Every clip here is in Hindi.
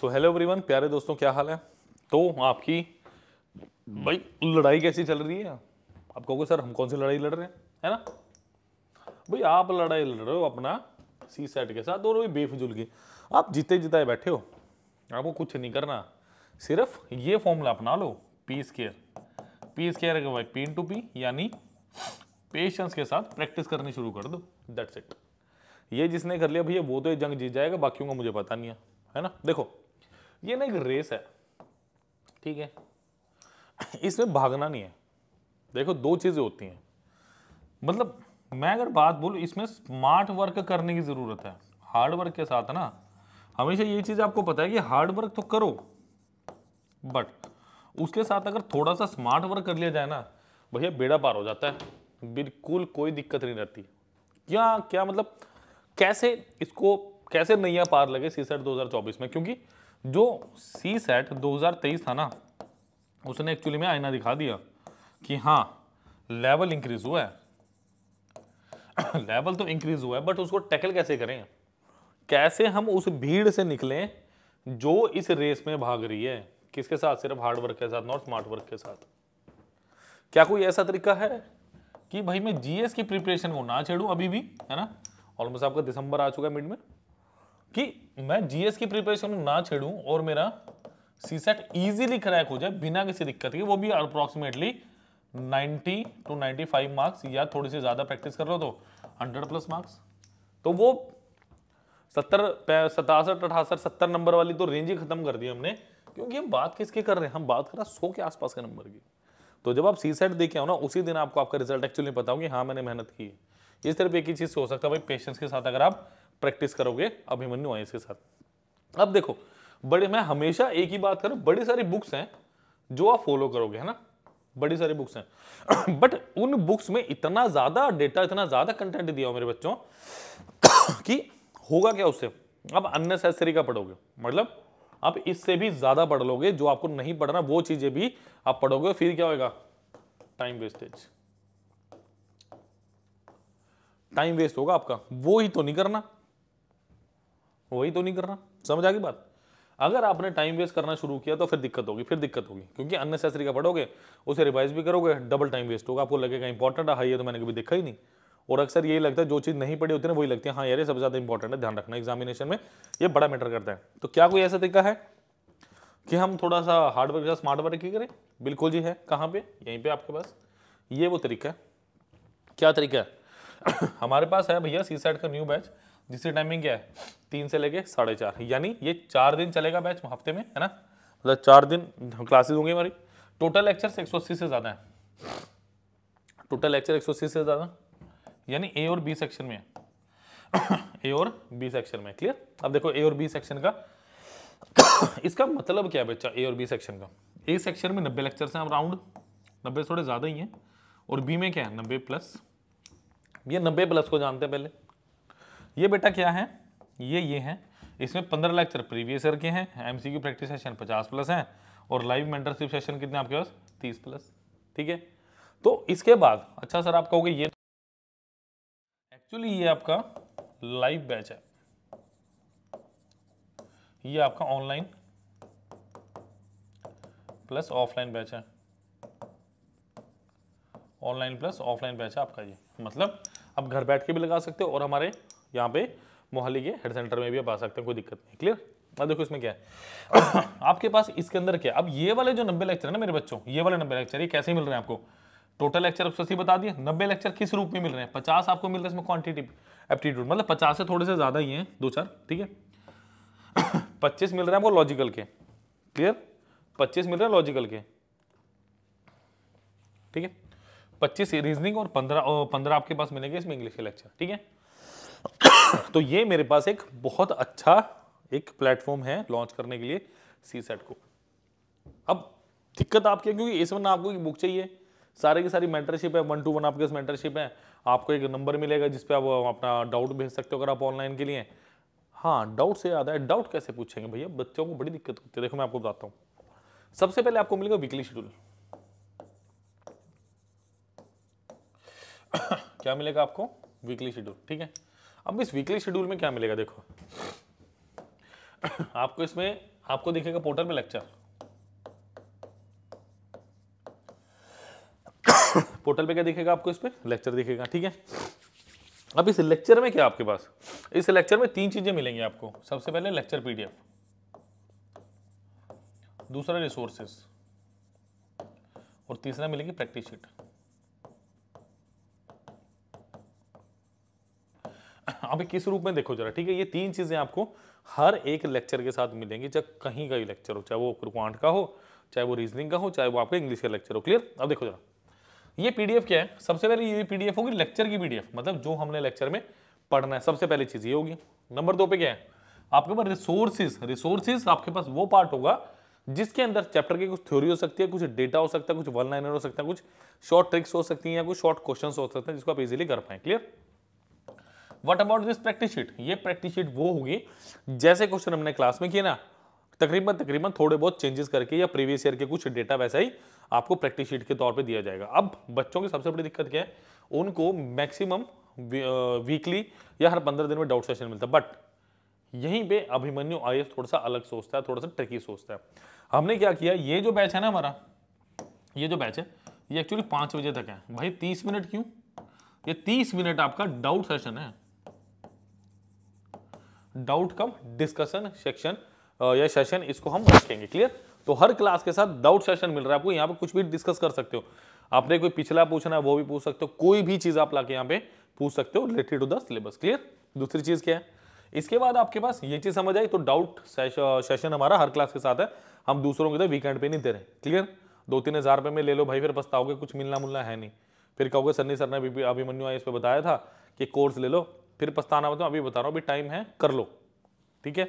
सो हेलो एवरीवन प्यारे दोस्तों क्या हाल है तो आपकी भाई लड़ाई कैसी चल रही है आप कहोगे सर हम कौन सी लड़ाई लड़ रहे हैं है ना भाई आप लड़ाई लड़ रहे हो अपना सी सेट के साथ और वही बेफजूल की आप जीते जिताए बैठे हो आपको कुछ नहीं करना सिर्फ ये फॉर्मूला अपना लो पी स्केयर पी स्केयर का भाई पी टू पी यानी पेशेंस के साथ प्रैक्टिस करनी शुरू कर दो दैट्स इट ये जिसने कर लिया भैया वो तो ये जंग जीत जाएगा बाकियों का मुझे पता नहीं है है ना देखो ये ना एक रेस है ठीक है इसमें भागना नहीं है देखो दो चीज़ें होती हैं मतलब मैं अगर बात बोलू इसमें स्मार्ट वर्क करने की ज़रूरत है हार्ड वर्क के साथ ना हमेशा ये चीज़ आपको पता है कि हार्ड वर्क तो करो बट उसके साथ अगर थोड़ा सा स्मार्ट वर्क कर लिया जाए ना भैया बेड़ा पार हो जाता है बिल्कुल कोई दिक्कत नहीं रहती क्या क्या मतलब कैसे इसको कैसे नैया पार लगे सीसट दो में क्योंकि जो सी सेट 2023 था ना उसने एक्चुअली में आईना दिखा दिया कि हाँ लेवल इंक्रीज हुआ है लेवल तो इंक्रीज हुआ है बट उसको टैकल कैसे करें कैसे हम उस भीड़ से निकलें जो इस रेस में भाग रही है किसके साथ सिर्फ हार्ड वर्क के साथ नॉट स्मार्ट वर्क के साथ क्या कोई ऐसा तरीका है कि भाई मैं जीएस की प्रिपरेशन को ना छेड़ूं अभी भी है ना ऑलमोस्ट आपका दिसंबर आ चुका है मिड में कि मैं जीएस की प्रिपरेशन ना छेड़ू और मेरा सी सेट ईजिली क्रैक हो जाए बिना किसी दिक्कत के वो भी अप्रोक्सीमेटली 90 टू 95 मार्क्स या थोड़ी सी ज़्यादा प्रैक्टिस कर रहे हो तो 100 प्लस मार्क्स तो वो सत्तर सतासठ अठासठ सत्तर नंबर वाली तो रेंज ही खत्म कर दी हमने क्योंकि हम बात किसके कर रहे हैं हम बात कर रहे हैं सौ के आसपास के नंबर की तो जब आप सी सेट देखे हो ना उसी दिन आपको आपका रिजल्ट एक्चुअली पता हो कि हाँ मैंने मेहनत की है ये सिर्फ एक ही चीज़ से हो सकता है भाई पेशेंस के साथ अगर आप प्रैक्टिस करोगे अभिमन्यु आइंस के साथ अब देखो बड़े मैं हमेशा एक ही बात करूं बड़ी सारी बुक्स हैं जो आप फॉलो करोगे है ना बड़ी सारी बुक्स हैं बट उन बुक्स में इतना ज़्यादा डेटा इतना ज़्यादा कंटेंट दिया हो मेरे बच्चों कि होगा क्या उससे आप अननेसेसरी का पढ़ोगे मतलब आप इससे भी ज़्यादा पढ़ लोगे जो आपको नहीं पढ़ना वो चीज़ें भी आप पढ़ोगे फिर क्या होगा टाइम वेस्टेज टाइम वेस्ट होगा आपका वो ही तो नहीं करना वही तो नहीं कर रहा समझ आ गई बात अगर आपने टाइम वेस्ट करना शुरू किया तो फिर दिक्कत होगी फिर दिक्कत होगी क्योंकि अननेसेसरी का पढ़ोगे उसे रिवाइज भी करोगे डबल टाइम वेस्ट होगा आपको लगेगा इंपॉर्टेंट है हाँ, ये तो मैंने कभी देखा ही नहीं और अक्सर यही लगता है जो चीज़ नहीं पड़ी होती है ना वही लगती है हाँ यार ये सबसे ज़्यादा इंपॉर्टेंट है ध्यान रखना एग्जामिनेशन में ये बड़ा मैटर करता है तो क्या कोई ऐसा तरीका है कि हम थोड़ा सा हार्डवर्क या स्मार्ट वर्क ही करें बिल्कुल जी है कहाँ पे यहीं पे आपके पास ये वो तरीका है क्या तरीका है हमारे पास है भैया सी सेट का न्यू बैच जिसकी टाइमिंग क्या है तीन से लेके साढ़े चार यानी ये चार दिन चलेगा बैच हफ्ते में है ना मतलब चार दिन क्लासेज होंगे हमारी टोटल लेक्चर एक से ज़्यादा है टोटल लेक्चर एक से ज़्यादा यानी ए और बी सेक्शन में ए और बी सेक्शन में क्लियर अब देखो ए और बी सेक्शन का इसका मतलब क्या है बच्चा ए और बी सेक्शन का ए सेक्शन में नब्बे लेक्चर्स हैं राउंड नब्बे थोड़े ज़्यादा ही हैं और बी में क्या है नब्बे प्लस ये नब्बे प्लस को जानते हैं पहले ये बेटा क्या है ये ये हैं इसमें पंद्रह लेक्चर प्रीवियस ईयर के हैं एमसीक्यू प्रैक्टिस सेशन पचास प्लस हैं और लाइव मेंटरशिप सेशन कितने आपके पास तीस प्लस ठीक है तो इसके बाद अच्छा सर आप कहोगे ये एक्चुअली ये आपका लाइव बैच है ये आपका ऑनलाइन प्लस ऑफलाइन बैच है ऑनलाइन प्लस ऑफलाइन बैच है आपका ये मतलब आप घर बैठ के भी लगा सकते हो और हमारे यहाँ पे मोहाली के हेड सेंटर में भी आप आ सकते हैं कोई दिक्कत नहीं क्लियर अब देखो इसमें क्या है आपके पास इसके अंदर क्या अब ये वाले जो नब्बे लेक्चर है ना मेरे बच्चों ये वाले नब्बे लेक्चर ये कैसे मिल रहे हैं आपको टोटल लेक्चर आपको सही बता दिए नब्बे लेक्चर किस रूप में मिल रहे हैं पचास आपको मिल रहे हैं इसमें क्वान्टिटी एप्टीट्यूड मतलब पचास से थोड़े से ज़्यादा ही है दो चार ठीक है पच्चीस मिल रहे हैं आपको लॉजिकल के क्लियर पच्चीस मिल रहे हैं लॉजिकल के ठीक है पच्चीस रीजनिंग और पंद्रह पंद्रह आपके पास मिलेंगे इसमें इंग्लिश के लेक्चर ठीक है तो ये मेरे पास एक बहुत अच्छा एक प्लेटफॉर्म है लॉन्च करने के लिए सी सेट को अब दिक्कत आपकी है क्योंकि इस वन आपको बुक चाहिए सारे की सारी मेंटरशिप है वन टू वन आपके मेंटरशिप है आपको एक नंबर मिलेगा जिसपे आप अपना डाउट भेज सकते हो अगर आप ऑनलाइन के लिए हाँ डाउट से याद है डाउट कैसे पूछेंगे भैया बच्चों को बड़ी दिक्कत होती है देखो मैं आपको बताता हूँ सबसे पहले आपको मिलेगा वीकली शेड्यूल क्या मिलेगा आपको वीकली शेड्यूल ठीक है अब इस वीकली शेड्यूल में क्या मिलेगा देखो आपको इसमें आपको दिखेगा पोर्टल में लेक्चर पोर्टल पे क्या दिखेगा आपको इस पर लेक्चर दिखेगा ठीक है अब इस लेक्चर में क्या आपके पास इस लेक्चर में तीन चीजें मिलेंगी आपको सबसे पहले लेक्चर पीडीएफ दूसरा रिसोर्सेस और तीसरा मिलेगी प्रैक्टिस शीट कहाँ पे किस रूप में देखो जरा ठीक है ये तीन चीज़ें आपको हर एक लेक्चर के साथ मिलेंगी चाहे कहीं का ही लेक्चर हो चाहे वो क्वांट का हो चाहे वो रीजनिंग का हो चाहे वो आपके इंग्लिश का लेक्चर हो क्लियर अब देखो जरा ये पीडीएफ क्या है सबसे पहले ये पीडीएफ होगी लेक्चर की पीडीएफ मतलब जो हमने लेक्चर में पढ़ना है सबसे पहली चीज़ ये होगी नंबर दो पे क्या है आपके पास रिसोर्सिस रिसोर्सिस आपके पास वो पार्ट होगा जिसके अंदर चैप्टर की कुछ थ्योरी हो सकती है कुछ डेटा हो सकता है कुछ वन लाइनर हो सकता है कुछ शॉर्ट ट्रिक्स हो सकती है या कुछ शॉर्ट क्वेश्चंस हो सकते हैं जिसको आप इजीली कर पाए clear what about this practice sheet ये प्रैक्टिस शीट वो होगी जैसे क्वेश्चन हमने क्लास में किए ना तकरीबन तकरीबन थोड़े बहुत चेंजेस करके या प्रीवियस ईयर के कुछ डेटा वैसा ही आपको प्रैक्टिस शीट के तौर पे दिया जाएगा अब बच्चों की सबसे बड़ी दिक्कत क्या है उनको मैक्सिमम वीकली या हर पंद्रह दिन में डाउट सेशन मिलता है बट यहीं पे अभिमन्यु आई थोड़ा सा अलग सोचता है थोड़ा सा ट्रिकी सोचता है हमने क्या किया ये जो बैच है ना हमारा ये जो बैच है ये एक्चुअली पाँच बजे तक है भाई तीस मिनट क्यों ये तीस मिनट आपका डाउट सेशन है डाउट कम डिस्कशन सेक्शन या सेशन इसको हम रखेंगे क्लियर तो हर क्लास के साथ डाउट सेशन मिल रहा है आपको यहाँ पे कुछ भी डिस्कस कर सकते हो आपने कोई पिछला पूछना है वो भी पूछ सकते हो कोई भी चीज़ आप लाके यहाँ पे पूछ सकते हो related to the syllabus clear दूसरी चीज़ क्या है इसके बाद आपके पास ये चीज़ समझ आई तो डाउट सेशन हमारा हर क्लास के साथ है हम दूसरों के तो वीकेंड पे नहीं दे रहे क्लियर दो तीन हज़ार रुपये में ले लो भाई फिर पछताओगे कुछ मिलना मुलना है नहीं फिर कहोगे सन्नी सर ने अभिमन्यु आई इस पर बताया था कि कोर्स ले लो फिर पछताना मतलब अभी बता रहा हूँ अभी टाइम है कर लो ठीक है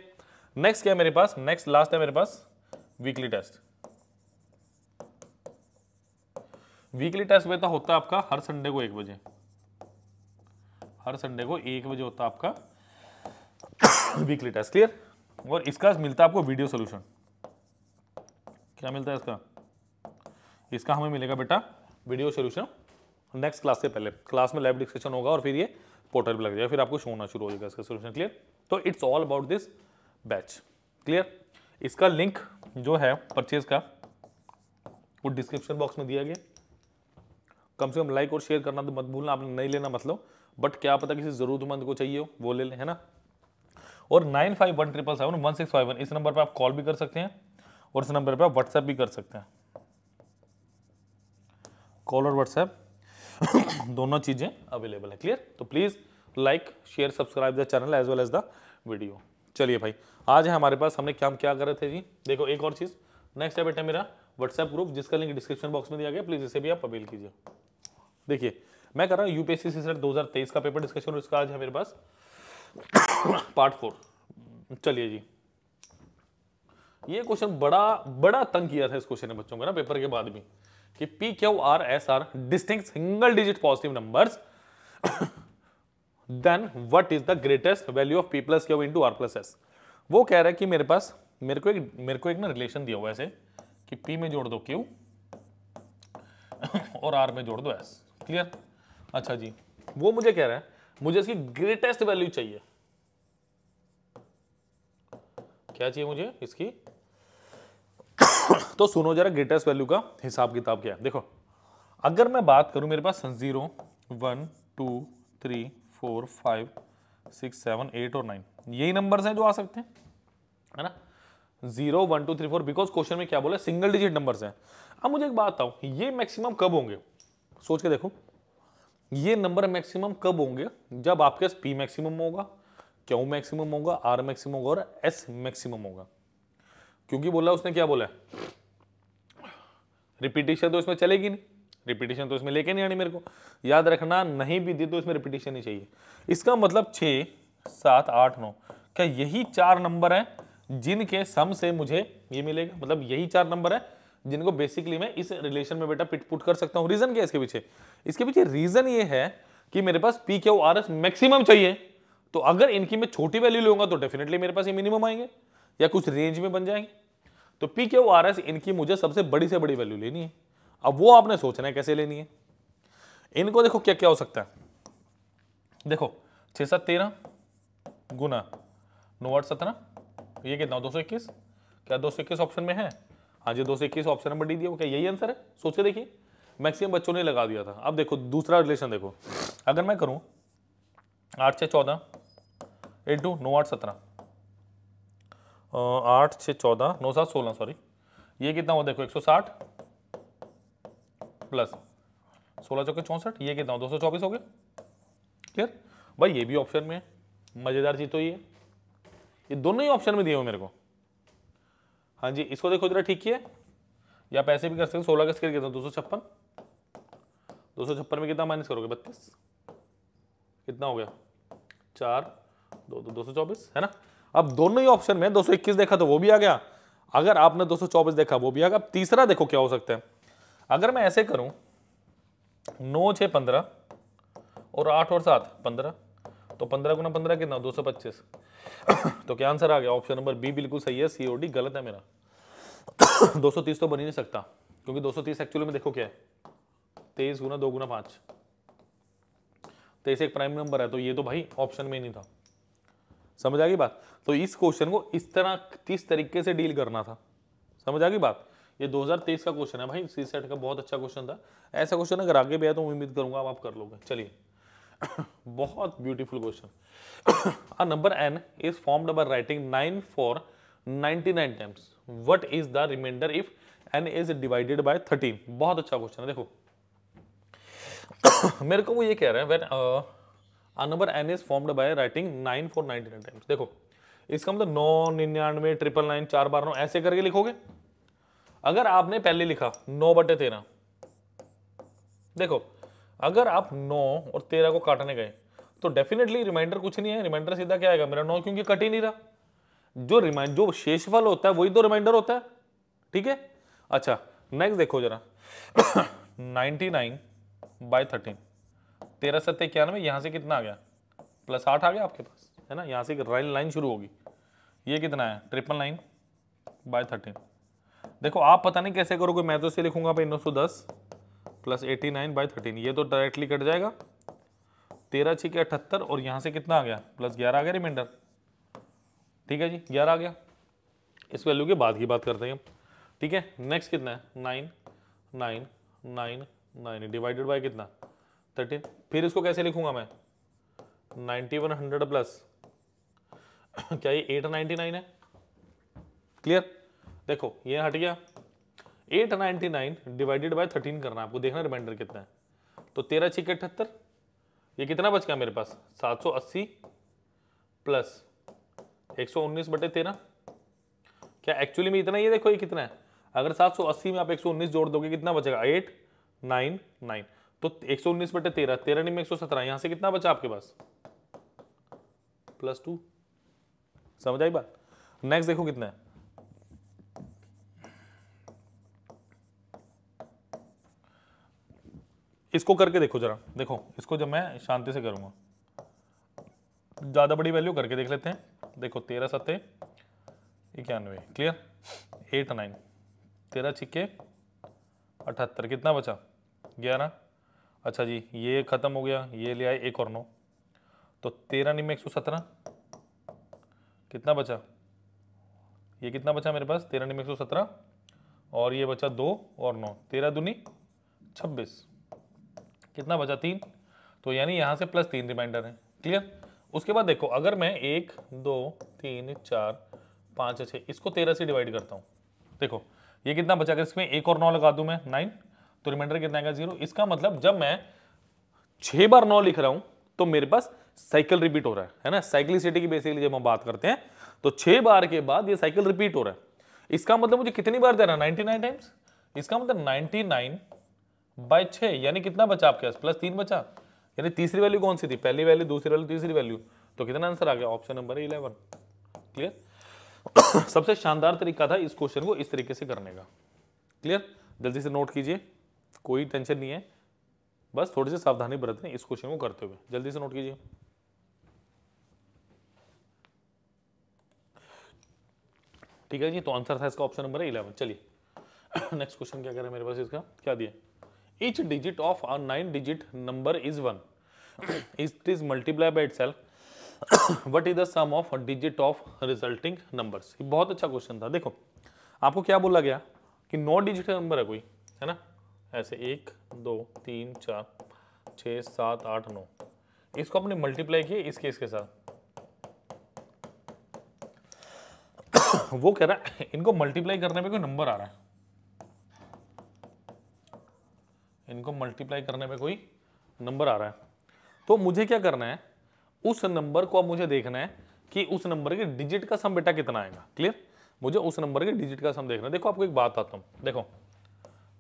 नेक्स्ट क्या है मेरे पास नेक्स्ट लास्ट है मेरे पास वीकली टेस्ट वीकली टेस्ट में तो होता है आपका हर संडे को एक बजे हर संडे को एक बजे होता है आपका वीकली टेस्ट क्लियर और इसका मिलता है आपको वीडियो सोल्यूशन क्या मिलता है इसका इसका हमें मिलेगा बेटा वीडियो सोल्यूशन नेक्स्ट क्लास से पहले क्लास में लाइव डिस्कशन होगा और फिर ये पोर्टल पर लग जाएगा फिर आपको शो होना शुरू हो जाएगा इसका सोल्यूशन क्लियर तो it's all about this batch clear इसका लिंक जो है परचेज का वो डिस्क्रिप्शन बॉक्स में दिया गया कम से कम लाइक और शेयर करना तो मत भूलना आपने नहीं लेना मतलब बट क्या पता किसी ज़रूरतमंद को चाहिए हो वो ले लें है ना और nine five one triple seven one six five one इस नंबर पर आप कॉल भी कर सकते हैं और इस नंबर पर आप व्हाट्सएप भी कर सकते हैं कॉल और व्हाट्सएप दोनों चीज़ें अवेलेबल है क्लियर तो please like share subscribe the channel as well as the video चलिए भाई आज है हमारे पास हमने क्या क्या कर रहे थे जी देखो एक और चीज़ नेक्स्ट है बेटा मेरा व्हाट्सएप ग्रुप जिसका लिंक डिस्क्रिप्शन बॉक्स में दिया गया प्लीज़ इसे भी आप अवेल कीजिए देखिए मैं कर रहा हूँ यूपीएससी हजार तेईस का पेपर डिस्कशन उसका आज है मेरे पास पार्ट फोर चलिए जी ये क्वेश्चन बड़ा बड़ा तंग किया था इस क्वेश्चन ने बच्चों को ना पेपर के बाद भी कि P Q R S R distinct single digit positive number then what is the greatest value of P plus Q into R plus S वो कह रहा है कि मेरे पास मेरे को एक मेरे को एक ना रिलेशन दिया हुआ ऐसे कि पी में जोड़ दो क्यू और आर में जोड़ दो एस क्लियर अच्छा जी वो मुझे कह रहा है मुझे इसकी ग्रेटेस्ट वैल्यू चाहिए क्या चाहिए मुझे इसकी तो सुनो जरा ग्रेटेस्ट वैल्यू का हिसाब किताब क्या है देखो अगर मैं बात करूं मेरे पास zero one two three four five six seven eight और नाइन यही नंबर्स हैं जो आ सकते हैं है ना zero one two three four because question में क्या बोला सिंगल डिजिट नंबर्स हैं अब मुझे एक बात आऊ ये मैक्सिमम कब होंगे सोच के देखो ये नंबर मैक्सिमम कब होंगे जब आपके पास पी मैक्सिमम होगा क्यू मैक्सिमम होगा आर मैक्सिमम होगा और एस मैक्सिमम होगा क्योंकि बोला उसने क्या बोला है रिपीटेशन तो इसमें चलेगी नहीं रिपीटेशन तो इसमें लेके नहीं आनी मेरे को याद रखना नहीं भी दी तो इसमें रिपीटेशन ही चाहिए इसका मतलब छः सात आठ नौ क्या यही चार नंबर हैं जिनके सम से मुझे ये मिलेगा मतलब यही चार नंबर है जिनको बेसिकली मैं इस रिलेशन में बेटा पिट पुट कर सकता हूँ रीज़न क्या इसके पीछे इसके पीछे रीज़न ये है कि मेरे पास P Q R S maximum चाहिए तो अगर इनकी मैं छोटी वैल्यू लूंगा तो डेफिनेटली मेरे पास ये मिनिमम आएंगे या कुछ रेंज में बन जाएंगे तो पी क्यू आर एस इनकी मुझे सबसे बड़ी से बड़ी वैल्यू लेनी है अब वो आपने सोचना है कैसे लेनी है इनको देखो क्या क्या हो सकता है देखो छः सात तेरह गुना नौ आठ सत्रह ये कितना दो सौ इक्कीस क्या दो सौ इक्कीस ऑप्शन में है हाँ जी दो सौ इक्कीस ऑप्शन नंबर डी दिया वो क्या यही आंसर है सोच के देखिए मैक्सिमम बच्चों ने लगा दिया था अब देखो दूसरा रिलेशन देखो अगर मैं करूँ आठ छः चौदह इंटू नौ आठ सत्रह आठ छः चौदह नौ सात सोलह सॉरी ये कितना हुआ देखो एक सौ साठ प्लस सोलह चौके चौंसठ ये कितना दो सौ चौबीस हो गया क्लियर भाई ये भी ऑप्शन में है मज़ेदार चीज़ तो ये ये दोनों ही ऑप्शन में दिए हुए मेरे को हाँ जी इसको देखो जरा ठीक है या पैसे भी कर सकते सोलह का स्केयर कितना दो सौ छप्पन दो सौ छप्पन में कितना माइनस करोगे बत्तीस कितना हो गया चार दो दो सौ चौबीस है ना अब दोनों ही ऑप्शन में 221 देखा तो वो भी आ गया अगर आपने 224 देखा वो भी आ गया अब तीसरा देखो क्या हो सकता है अगर मैं ऐसे करूं नौ छः पंद्रह और आठ और सात पंद्रह तो पंद्रह गुना पंद्रह कितना दो सौ पच्चीस तो क्या आंसर आ गया ऑप्शन नंबर बी बिल्कुल सही है सी ओ डी गलत है मेरा दो सौ तीस तो बनी नहीं सकता क्योंकि दो सौ तीस एक्चुअली में देखो क्या है तेईस गुना दो गुना पाँच तेईस एक प्राइम नंबर है तो ये तो भाई ऑप्शन में ही नहीं था समझ आ गई बात तो इस क्वेश्चन को इस तरह किस तरीके से डील करना था समझ आ गई बात ये 2023 का क्वेश्चन है भाई सी सेट का बहुत अच्छा क्वेश्चन था ऐसा क्वेश्चन अगर आगे भी आया तो उम्मीद करूंगा आप, कर लोगे चलिए बहुत beautiful question number N is form डबर writing nine four 99 nine times what is the remainder if N is divided by thirteen बहुत अच्छा क्वेश्चन है देखो मेरे को वो ये कह रहे हैं when number N is formed by writing nine four ninety nine times देखो इसका मतलब नौ निन्यानवे ट्रिपल नाइन चार बार नौ ऐसे करके लिखोगे अगर आपने पहले लिखा नौ बटे तेरह देखो अगर आप नौ और तेरह को काटने गए तो डेफिनेटली रिमाइंडर कुछ नहीं है रिमाइंडर सीधा क्या आएगा मेरा नौ क्योंकि कट ही नहीं रहा जो रिमाइंड जो शेषफल होता है वही तो रिमाइंडर होता है ठीक है अच्छा नेक्स्ट देखो जरा नाइनटी नाइन बाय थर्टीन तेरह सत्य इक्यानवे यहाँ से कितना आ गया प्लस आठ आ गया आपके पास है ना यहाँ से रेल लाइन शुरू होगी ये कितना है ट्रिपल नाइन बाय थर्टीन देखो आप पता नहीं कैसे करोगे मैं तो इसे लिखूंगा भाई नौ सौ दस plus eighty nine by thirteen ये तो डायरेक्टली कट जाएगा तेरह छः के अठहत्तर और यहाँ से कितना आ गया प्लस ग्यारह आ गया रिमाइंडर ठीक है जी ग्यारह आ गया इस वैल्यू के बाद की बात करते हैं ठीक है नेक्स्ट कितना है nine nine nine nine divided by कितना थर्टीन फिर इसको कैसे लिखूंगा मैं नाइनटी वन हंड्रेड प्लस क्या ये एट नाइनटी नाइन है क्लियर देखो ये हट गया eight ninety nine divided by thirteen करना आपको देखना रिमाइंडर कितना है तो तेरह छिक अठहत्तर ये कितना बच गया मेरे पास सात सौ अस्सी प्लस एक सौ उन्नीस बटे तेरह क्या एक्चुअली में इतना है देखो ये कितना है अगर 780 में आप 119 जोड़ दोगे कितना बचेगा एट नाइन नाइन तो एक सौ उन्नीस बटे तेरह तेरह नहीं में एक सौ सत्रह यहां से कितना बचा आपके पास प्लस टू समझ आई बात नेक्स्ट देखो कितना है इसको करके देखो जरा देखो इसको जब मैं शांति से करूंगा ज़्यादा बड़ी वैल्यू करके देख लेते हैं देखो तेरह सत्ते इक्यानवे क्लियर एट नाइन तेरह छिक्के अठहत्तर कितना बचा ग्यारह अच्छा जी ये ख़त्म हो गया ये ले आए एक और नौ तो तेरह निम्न एक सौ सत्रह कितना बचा ये कितना बचा मेरे पास तेरह निम्न एक सौ सत्रह और ये बचा दो और नौ तेरह दूनी छब्बीस कितना बचा तीन तो यानी यहाँ से प्लस तीन रिमाइंडर है क्लियर उसके बाद देखो अगर मैं एक दो तीन चार पाँच छः इसको तेरह से डिवाइड करता हूँ देखो ये कितना बचा अगर इसमें एक और नौ लगा दूँ मैं नाइन तो रिमाइंडर कितना आएगा जीरो इसका मतलब जब मैं छह बार नौ लिख रहा हूं तो मेरे पास साइकिल रिपीट हो रहा है है ना साइक्लिसिटी की बेसिकली जब हम बात करते हैं तो छह बार के बाद ये साइकिल रिपीट हो रहा है इसका मतलब मुझे कितनी बार देना नाइनटी नाइन टाइम्स इसका मतलब नाइनटी नाइन बाई छ यानी कितना बचा आपके पास प्लस तीन बचा यानी तीसरी वैल्यू कौन सी थी पहली वैल्यू दूसरी वैल्यू तीसरी वैल्यू तो कितना आंसर आ गया ऑप्शन नंबर इलेवन क्लियर सबसे शानदार तरीका था इस क्वेश्चन को इस तरीके से करने का क्लियर जल्दी से नोट कीजिए कोई टेंशन नहीं है बस थोड़ी सी सावधानी बरतें इस क्वेश्चन को करते हुए जल्दी से नोट कीजिए ठीक है जी तो आंसर था इसका ऑप्शन नंबर इलेवन चलिए नेक्स्ट क्वेश्चन क्या करें मेरे पास इसका क्या दिया each digit of a nine digit number is one it is multiply by itself what is the sum of digit of resulting numbers बहुत अच्छा क्वेश्चन था देखो आपको क्या बोला गया कि नौ डिजिट का नंबर है कोई है ना ऐसे एक दो तीन चार छः सात आठ नौ इसको आपने मल्टीप्लाई किया इस केस के साथ वो कह रहा है इनको मल्टीप्लाई करने पे कोई नंबर आ रहा है इनको मल्टीप्लाई करने पे कोई नंबर आ रहा है तो मुझे क्या करना है उस नंबर को अब मुझे देखना है कि उस नंबर के डिजिट का सम बेटा कितना आएगा क्लियर मुझे उस नंबर के डिजिट का सम देखना है देखो आपको एक बात आता हूँ देखो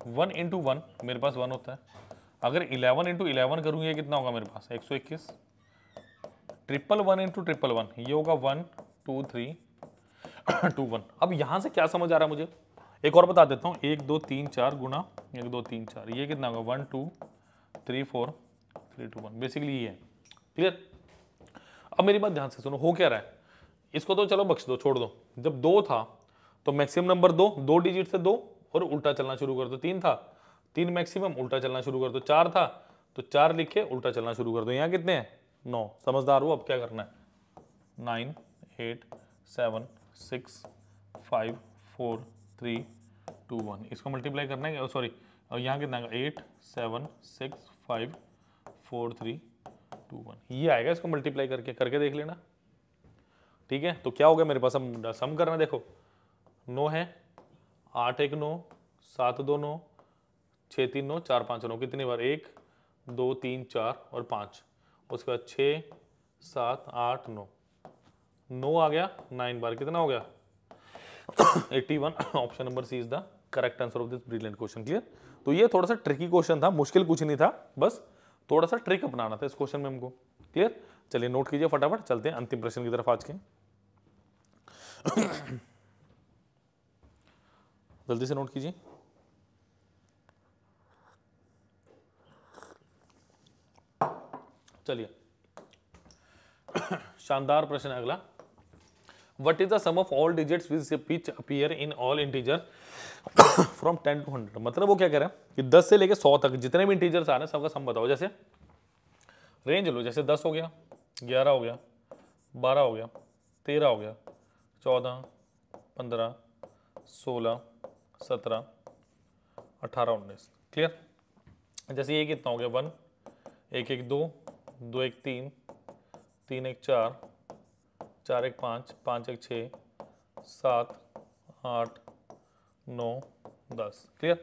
वन इंटू वन मेरे पास वन होता है अगर इलेवन इंटू इलेवन करूँ ये कितना होगा मेरे पास एक सौ इक्कीस triple one into triple one ये होगा one two three two one अब यहाँ से क्या समझ आ रहा है मुझे एक और बता देता हूँ एक दो तीन चार गुना एक दो तीन चार ये कितना होगा one two three four three two one basically ये है क्लियर अब मेरी बात ध्यान से सुनो हो क्या रहा है इसको तो चलो बख्श दो छोड़ दो जब दो था तो मैक्सिमम नंबर दो दो डिजिट से दो और उल्टा चलना शुरू कर दो तीन था तीन मैक्सिमम उल्टा चलना शुरू कर दो चार था तो चार लिखे उल्टा चलना शुरू कर दो यहाँ कितने हैं नौ समझदार हो अब क्या करना है nine eight seven six five four three two one इसको मल्टीप्लाई करना है सॉरी और oh, यहाँ कितना आएगा eight seven six five four three two one ये आएगा इसको मल्टीप्लाई करके करके देख लेना ठीक है तो क्या हो गया मेरे पास हम सम करना देखो नो है आठ एक नौ सात दो नौ छः तीन नौ चार पाँच नौ कितनी बार एक दो तीन चार और पाँच उसके बाद छः सात आठ नौ नौ आ गया नाइन बार कितना हो गया eighty one option number C is the correct answer of this brilliant question clear तो ये थोड़ा सा ट्रिकी क्वेश्चन था मुश्किल कुछ नहीं था बस थोड़ा सा ट्रिक अपनाना था इस क्वेश्चन में हमको क्लियर चलिए नोट कीजिए फटाफट चलते हैं अंतिम प्रश्न की तरफ आज के जल्दी से नोट कीजिए चलिए शानदार प्रश्न है अगला what is the sum of all digits with pitch appear in all integer from ten two hundred मतलब वो क्या कह रहे हैं कि दस से लेकर सौ तक जितने भी इंटीजर्स आ रहे हैं सबका सम बताओ जैसे रेंज लो जैसे दस हो गया ग्यारह हो गया बारह हो गया तेरह हो गया चौदह पंद्रह सोलह सत्रह अठारह उन्नीस क्लियर जैसे ये कितना हो गया वन एक एक दो दो एक तीन तीन एक चार चार एक पाँच पाँच एक छः सात आठ नौ दस क्लियर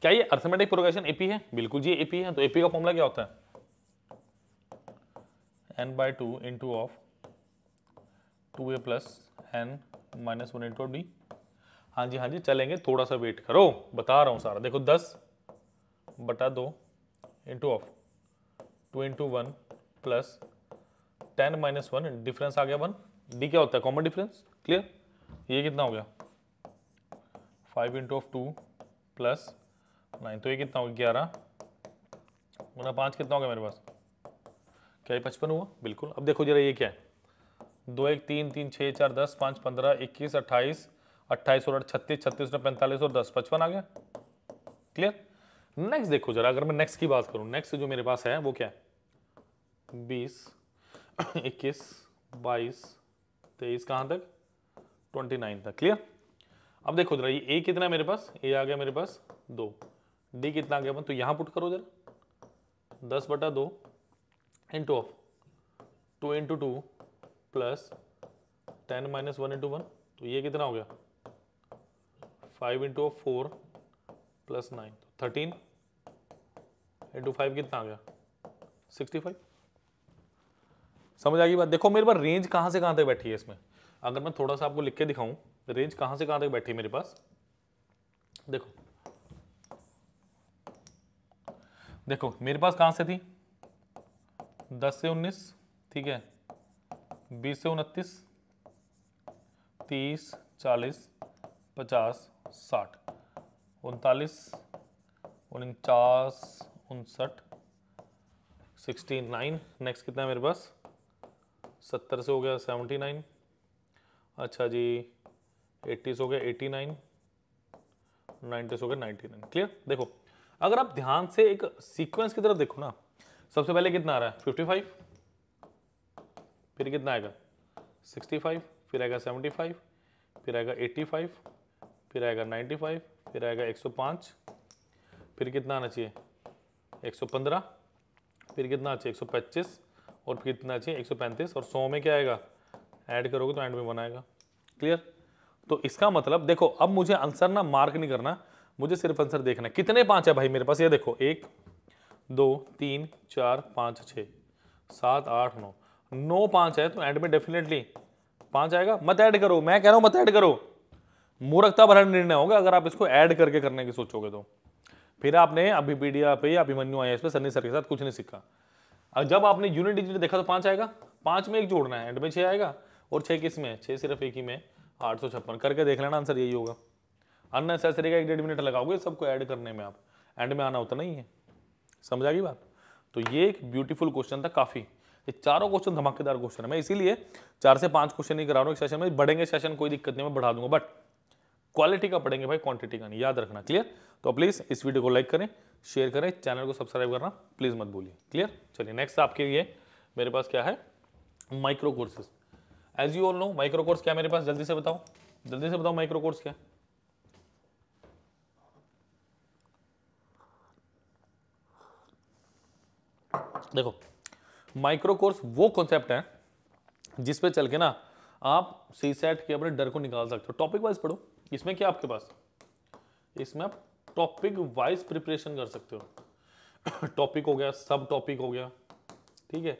क्या ये अर्थमेटिक प्रोग्रेशन एपी है बिल्कुल जी एपी है तो एपी का फॉर्मूला क्या होता है N by two into of two A plus N minus one into D हाँ जी हाँ जी चलेंगे थोड़ा सा वेट करो बता रहा हूँ सारा देखो दस बटा दो into of two into one plus ten minus one difference आ गया वन डी क्या होता है कॉमन डिफरेंस क्लियर ये कितना हो गया five into of two plus nine तो ये कितना हो गया ग्यारह गुना पाँच कितना हो गया मेरे पास क्या ये पचपन हुआ बिल्कुल अब देखो जरा ये क्या है दो एक तीन तीन छः चार दस पाँच पंद्रह इक्कीस अट्ठाईस अट्ठाईस और छत्तीस छत्तीस में पैंतालीस और दस पचपन आ गया क्लियर नेक्स्ट देखो जरा अगर मैं नेक्स्ट की बात करूँ नेक्स्ट जो मेरे पास है वो क्या है बीस इक्कीस बाईस तेईस कहाँ तक ट्वेंटी नाइन तक क्लियर अब देखो जरा ये ए कितना है मेरे पास ए आ गया मेरे पास दो डी कितना आ गया तो यहाँ पुट करो जरा दस बटा दो into of two into two plus ten minus one into one तो ये कितना हो गया five into four plus nine thirteen into five कितना आ गया सिक्सटी फाइव समझ आ गई बात देखो मेरे पास रेंज कहाँ से कहाँ तक बैठी है इसमें अगर मैं थोड़ा सा आपको लिख के दिखाऊं रेंज कहाँ से कहाँ तक बैठी है मेरे पास देखो देखो मेरे पास कहाँ से थी दस से उन्नीस ठीक है बीस से उनतीस तीस चालीस पचास साठ उनतालीस उनचास उनसठ सिक्सटी नाइन नेक्स्ट कितना है मेरे पास सत्तर से हो गया सेवेंटी नाइन अच्छा जी एट्टी से हो गया एटी नाइन नाइन्टी से हो गया नाइन्टी नाइन क्लियर देखो अगर आप ध्यान से एक सीक्वेंस की तरफ देखो ना सबसे पहले कितना आ रहा है फिफ्टी फाइव फिर कितना आएगा सिक्सटी फाइव फिर आएगा सेवेंटी फाइव फिर आएगा एट्टी फाइव फिर आएगा 95 फिर आएगा 105 फिर कितना आना चाहिए 115 फिर कितना चाहिए 125 और फिर कितना चाहिए 135 और 100 में क्या आएगा ऐड करोगे तो एंड में वन आएगा क्लियर तो इसका मतलब देखो अब मुझे आंसर ना मार्क नहीं करना मुझे सिर्फ आंसर देखना कितने पाँच है भाई मेरे पास ये देखो एक दो तीन चार पाँच छः सात आठ नौ नौ पाँच है तो एंड में डेफिनेटली पाँच आएगा मत ऐड करो मैं कह रहा हूँ मत ऐड करो मूर्खता भरा निर्णय होगा अगर आप इसको ऐड करके करने की सोचोगे तो फिर आपने अभिपीडिया पे अभिमन्यु आई पे सन्नी सर के साथ कुछ नहीं सीखा और जब आपने यूनिट डिजिट देखा तो पाँच आएगा पाँच में एक जोड़ना है एंड में छः आएगा और छः किस में छः सिर्फ एक ही में आठ सौ छप्पन करके देख लेना आंसर यही होगा अननेसेसरी का एक डेढ़ मिनट लगाओगे सबको ऐड करने में आप एंड में आना उतना ही है समझ आ गई बात तो ये एक ब्यूटीफुल क्वेश्चन था काफ़ी ये चारों क्वेश्चन धमाकेदार क्वेश्चन है मैं इसीलिए चार से पांच क्वेश्चन नहीं करा रहा हूँ एक सेशन में बढ़ेंगे सेशन कोई दिक्कत नहीं मैं बढ़ा दूंगा बट क्वालिटी का पढ़ेंगे भाई क्वांटिटी का नहीं याद रखना क्लियर तो प्लीज़ इस वीडियो को लाइक करें शेयर करें चैनल को सब्सक्राइब करना प्लीज़ मत भूलिए क्लियर चलिए नेक्स्ट आपके लिए मेरे पास क्या है micro courses as you all know micro course क्या मेरे पास जल्दी से बताओ जल्दी से बताओ माइक्रो कोर्स क्या देखो माइक्रो कोर्स वो कॉन्सेप्ट है जिसपे चल के ना आप सी सेट के अपने डर को निकाल सकते हो टॉपिक वाइज पढ़ो इसमें क्या आपके पास इसमें आप टॉपिक वाइज प्रिपरेशन कर सकते हो टॉपिक हो गया सब टॉपिक हो गया ठीक है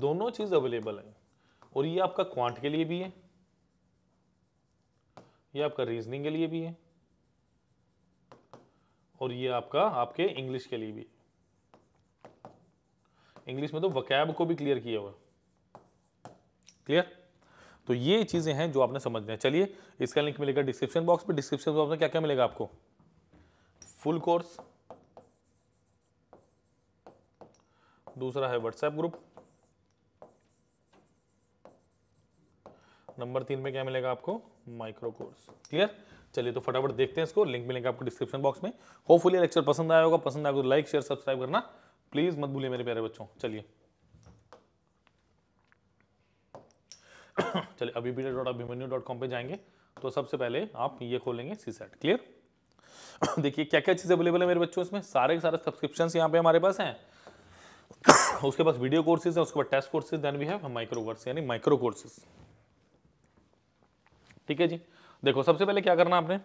दोनों चीज अवेलेबल है और ये आपका क्वांट के लिए भी है ये आपका रीजनिंग के लिए भी है और ये आपका आपके इंग्लिश के लिए भी इंग्लिश में तो वकैब को भी क्लियर किया हुआ क्लियर तो ये चीज़ें हैं जो आपने समझना है चलिए इसका लिंक मिलेगा डिस्क्रिप्शन बॉक्स में डिस्क्रिप्शन बॉक्स में क्या क्या मिलेगा आपको फुल कोर्स दूसरा है व्हाट्सएप ग्रुप नंबर तीन में क्या मिलेगा आपको माइक्रो कोर्स क्लियर चलिए तो फटाफट देखते हैं इसको लिंक मिलेगा आपको डिस्क्रिप्शन बॉक्स में होपफुली लेक्चर पसंद आया होगा पसंद आया तो लाइक शेयर सब्सक्राइब करना प्लीज़ मत भूलिए मेरे प्यारे बच्चों चलिए चलिए अभी भी डॉट अभिमन्यू डॉट कॉम पर जाएंगे तो सबसे पहले आप ये खोलेंगे सी सेट क्लियर देखिए क्या क्या चीज़ अवेलेबल है मेरे बच्चों इसमें सारे के सारे सब्सक्रिप्शन यहाँ पे हमारे पास हैं उसके पास वीडियो कोर्सेज है उसके पास test courses then we have micro course यानी माइक्रो कोर्सेज ठीक है जी देखो सबसे पहले क्या करना आपने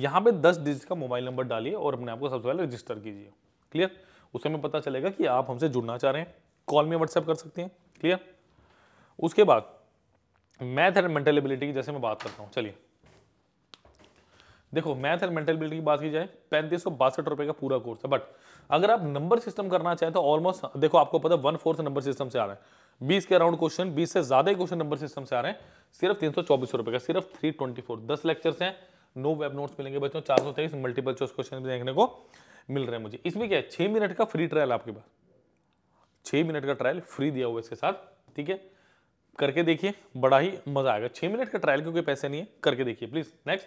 यहाँ पे दस डिजिट का मोबाइल नंबर डालिए और अपने आपको सबसे पहले रजिस्टर कीजिए क्लियर उस समय पता चलेगा कि आप हमसे जुड़ना चाह रहे हैं कॉल में व्हाट्सएप कर सकते हैं क्लियर उसके बाद मैथ एंड मेंटल एबिलिटी की जैसे मैं बात करता हूँ चलिए देखो मैथ एंड मेंटल एबिलिटी की बात की जाए पैंतीस सौ बासठ रुपए का पूरा कोर्स है बट अगर आप नंबर सिस्टम करना चाहें तो ऑलमोस्ट देखो आपको पता है वन फोर्थ नंबर सिस्टम से आ रहा है बीस के अराउंड क्वेश्चन बीस से ज्यादा क्वेश्चन नंबर सिस्टम से आ रहे हैं सिर्फ तीन सौ चौबीस रुपए का सिर्फ थ्री ट्वेंटी फोर दस लेक्चर्स हैं नो वेब नोट्स मिलेंगे बच्चों चार सौ तेईस मल्टीपल चॉइस क्वेश्चन भी देखने को मिल रहे हैं मुझे इसमें क्या है छः मिनट का फ्री ट्रायल आपके पास छः मिनट का ट्रायल फ्री दिया हुआ इसके साथ ठीक है करके देखिए बड़ा ही मजा आएगा छह मिनट का ट्रायल क्योंकि पैसे नहीं है करके देखिए प्लीज नेक्स्ट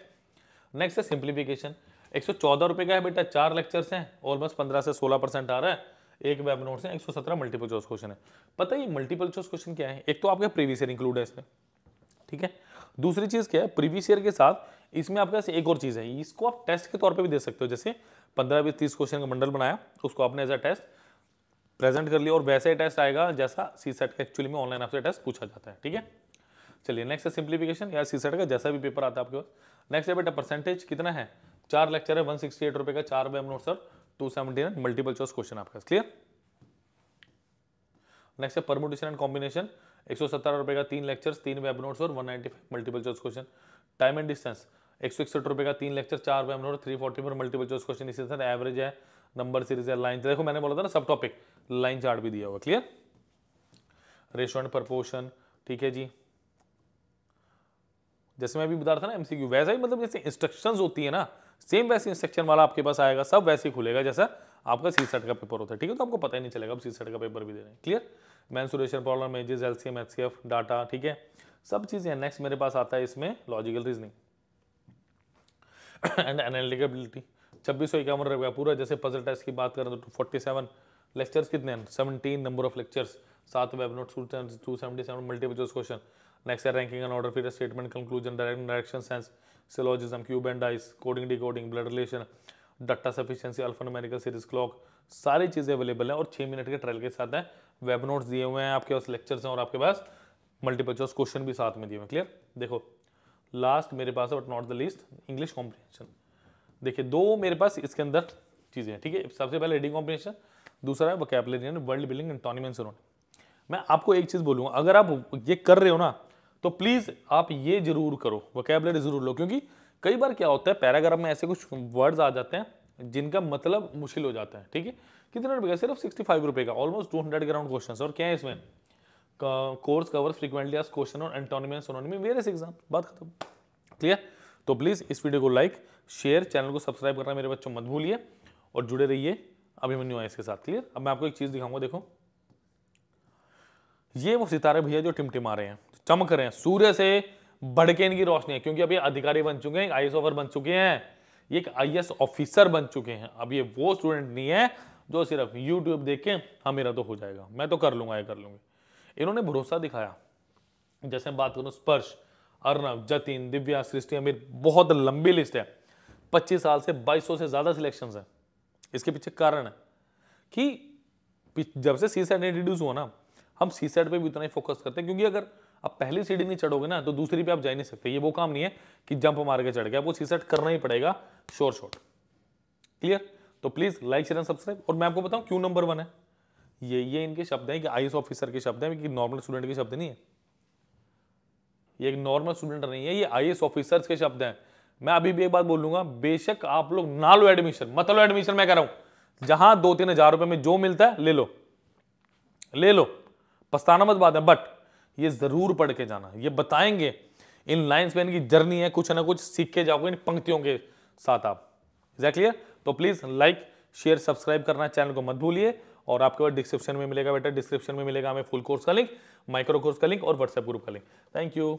नेक्स्ट है सिंप्लीफिकेशन एक सौ चौदह रुपए का है बेटा चार लेक्चर्स हैं ऑलमोस्ट पंद्रह से सोलह परसेंट आ रहा है एक वेब नोट से एक सौ सत्रह मल्टीपल चॉइस क्वेश्चन है पता ही मल्टीपल चॉइस क्वेश्चन क्या है एक तो आपका प्रीवियस ईयर इंक्लूड है इसमें ठीक है दूसरी चीज़ क्या है प्रीवियस ईयर के साथ इसमें आपके पास एक और चीज़ है इसको आप टेस्ट के तौर पर भी दे सकते हो जैसे पंद्रह बीस तीस क्वेश्चन का मंडल बनाया उसको आपने एज अ टेस्ट प्रेजेंट कर लिया और वैसे ही टेस्ट आएगा जैसा सी सेट का एक्चुअली में ऑनलाइन आपसे टेस्ट पूछा जाता है ठीक है चलिए नेक्स्ट है सिंप्लीफिकेशन या सी सेट का जैसा भी पेपर आता है आपके पास नेक्स्ट है बेटा परसेंटेज कितना है चार लेक्चर है वन सिक्सटी एट रुपये का चार by note sir two seventy nine multiple choice question आपके पास क्लियर नेक्स्ट है परमोटेशन एंड कॉम्बिनेशन एक सौ सत्तर रुपये का तीन लेक्चर्स तीन वेब नोट्स और one ninety five multiple choice question time and distance एक सौ इकसठ रुपये का तीन लेक्चर चार web note three forty four multiple choice question इसी तरह एवरेज है नंबर सीरीज है लाइन देखो मैंने बोला था ना सब टॉपिक लाइन चार्ट भी दिया हुआ क्लियर रेशो एंड प्रपोर्शन ठीक है जी जैसे मैं अभी बता रहा था ना एमसीक्यू वैसा ही मतलब जैसे इंस्ट्रक्शंस होती है ना सेम वैसे इंस्ट्रक्शन वाला आपके पास आएगा सब वैसे ही खुलेगा जैसा आपका सी सेट का पेपर होता है ठीक है तो आपको पता ही नहीं चलेगा अब सी सेट का पेपर भी दे रहे हैं clear mensuration problem ages L C M H C F data ठीक है सब चीज़ें हैं नेक्स्ट मेरे पास आता है इसमें लॉजिकल रीजनिंग एंड एनालिटिकबिलिटी छब्बीस सौ इक्यावन रुपया पूरा जैसे पजल टेस्ट की बात करें तो फोर्टी सेवन लेक्चर्स कितने हैं सेवनटीन नंबर ऑफ लेक्चर्स सात web note two seventy seven multiple choice question next है रैंकिंग एंड ऑर्डर फिर statement conclusion direct direction sense syllogism cube and dice coding decoding blood relation data sufficiency alphanumerical series clock सारी चीज़ें अवेलेबल हैं और छः मिनट के ट्रायल के साथ हैं वेब नोट्स दिए हुए हैं आपके पास लेक्चर्स हैं और आपके पास मल्टीपल चॉइस क्वेश्चन भी साथ में दिए हुए क्लियर देखो लास्ट मेरे पास है but not the list English comprehension देखिए दो मेरे पास इसके अंदर चीज़ें हैं ठीक है सबसे पहले रीडिंग कॉम्प्रिहेंशन दूसरा है वोकेबलरी यानी word building and antonym synonym मैं आपको एक चीज़ बोलूँगा अगर आप ये कर रहे हो ना तो प्लीज़ आप ये जरूर करो वोकेबलरी ज़रूर लो क्योंकि कई बार क्या होता है पैराग्राफ में ऐसे कुछ वर्ड्स आ जाते हैं जिनका मतलब मुश्किल हो जाता है ठीक है कितने रुपये का सिर्फ सिक्सटी फाइव रुपये का almost two hundred ground question और क्या है इसमें कोर्स कवर फ्रीक्वेंटली आज क्वेश्चन और एंटोनिमी सोनोनिमी वेरियस एग्जाम बात खत्म क्लियर तो प्लीज़ इस वीडियो को लाइक शेयर चैनल को सब्सक्राइब करना मेरे बच्चों मत भूलिए और जुड़े रहिए अभिमन्यु है इसके साथ क्लियर अब मैं आपको एक चीज़ दिखाऊंगा देखो ये वो सितारे भैया जो टिमटिमा रहे हैं चमक रहे हैं सूर्य से बढ़ के इनकी रोशनी है क्योंकि अभी अधिकारी बन चुके हैं आई ऑफिसर बन चुके हैं ये एक आई ऑफिसर बन चुके हैं अब ये वो स्टूडेंट नहीं है जो सिर्फ यूट्यूब देख के हाँ मेरा तो हो जाएगा मैं तो कर लूंगा ये कर लूंगी इन्होंने भरोसा दिखाया जैसे बात करूँ स्पर्श अर्नब जतिन दिव्या सृष्टि अमीर बहुत लंबी लिस्ट है पच्चीस साल से बाईस से ज़्यादा सिलेक्शन है इसके पीछे कारण है कि जब से सी सेट इंट्रोड्यूस हुआ ना हम सी सेट पर भी उतना ही फोकस करते हैं क्योंकि अगर आप पहली सीढ़ी नहीं चढ़ोगे ना तो दूसरी पे आप जा ही नहीं सकते ये वो काम नहीं है कि जंप मार के चढ़ गया आपको सी सेट करना ही पड़ेगा शोर शॉट क्लियर तो please like share and subscribe और मैं आपको बताऊं क्यों नंबर वन है ये ये इनके शब्द हैं कि आई ऑफिसर के शब्द हैं कि नॉर्मल स्टूडेंट के शब्द नहीं है ये एक नॉर्मल स्टूडेंट नहीं है ये आई ऑफिसर्स के शब्द हैं मैं अभी भी एक बात बोलूंगा बेशक आप लोग ना लो एडमिशन मतलब एडमिशन मैं कह रहा हूं जहां दो तीन हजार रुपए में जो मिलता है ले लो ले लो पछताना मत बात है बट ये जरूर पढ़ के जाना ये बताएंगे इन लाइन्स में इनकी जर्नी है कुछ ना कुछ सीख के जाओगे इन पंक्तियों के साथ आप एग्जैक्टली तो प्लीज लाइक शेयर सब्सक्राइब करना चैनल को मत भूलिए और आपके पास डिस्क्रिप्शन में मिलेगा बेटा डिस्क्रिप्शन में मिलेगा हमें फुल कोर्स का लिंक माइक्रो कोर्स का लिंक और व्हाट्सएप ग्रुप का लिंक थैंक यू